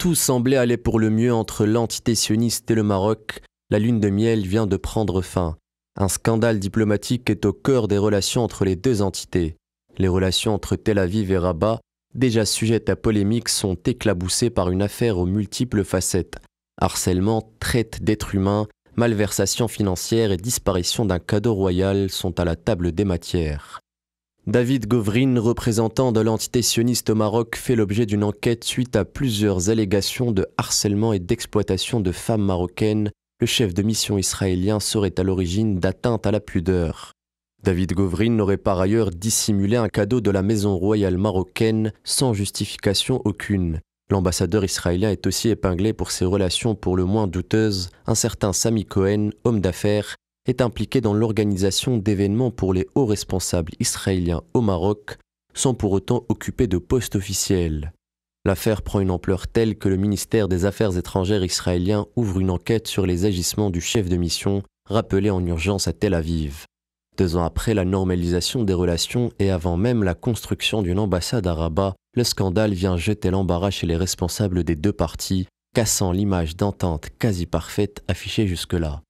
Tout semblait aller pour le mieux entre l'entité sioniste et le Maroc. La lune de miel vient de prendre fin. Un scandale diplomatique est au cœur des relations entre les deux entités. Les relations entre Tel Aviv et Rabat, déjà sujettes à polémique, sont éclaboussées par une affaire aux multiples facettes. Harcèlement, traite d'êtres humains, malversation financière et disparition d'un cadeau royal sont à la table des matières. David Govrin, représentant de l'entité sioniste au Maroc, fait l'objet d'une enquête suite à plusieurs allégations de harcèlement et d'exploitation de femmes marocaines. Le chef de mission israélien serait à l'origine d'atteintes à la pudeur. David Govrin aurait par ailleurs dissimulé un cadeau de la maison royale marocaine sans justification aucune. L'ambassadeur israélien est aussi épinglé pour ses relations pour le moins douteuses. Un certain Sami Cohen, homme d'affaires, est impliqué dans l'organisation d'événements pour les hauts responsables israéliens au Maroc, sans pour autant occuper de poste officiel. L'affaire prend une ampleur telle que le ministère des Affaires étrangères israélien ouvre une enquête sur les agissements du chef de mission rappelé en urgence à Tel Aviv. Deux ans après la normalisation des relations et avant même la construction d'une ambassade à Rabat, le scandale vient jeter l'embarras chez les responsables des deux parties, cassant l'image d'entente quasi parfaite affichée jusque-là.